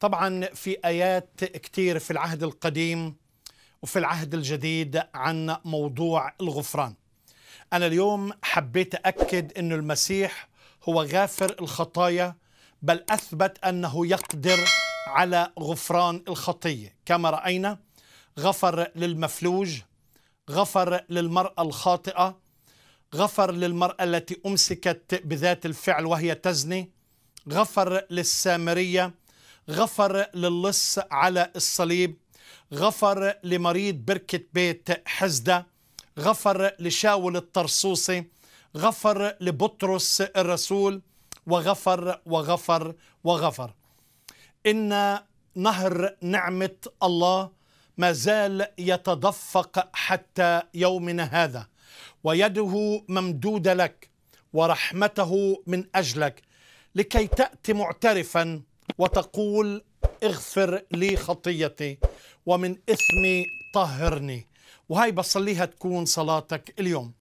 طبعا في ايات كثير في العهد القديم وفي العهد الجديد عن موضوع الغفران انا اليوم حبيت اكد انه المسيح هو غافر الخطايا بل اثبت انه يقدر على غفران الخطيه كما راينا غفر للمفلوج غفر للمراه الخاطئه غفر للمراه التي امسكت بذات الفعل وهي تزني غفر للسامريه غفر للص على الصليب غفر لمريض بركة بيت حزدة غفر لشاول الطرسوسي غفر لبطرس الرسول وغفر وغفر وغفر إن نهر نعمة الله ما زال يتدفق حتى يومنا هذا ويده ممدودة لك ورحمته من أجلك لكي تأتي معترفا وتقول اغفر لي خطيتي ومن إثمي طهرني وهي بصليها تكون صلاتك اليوم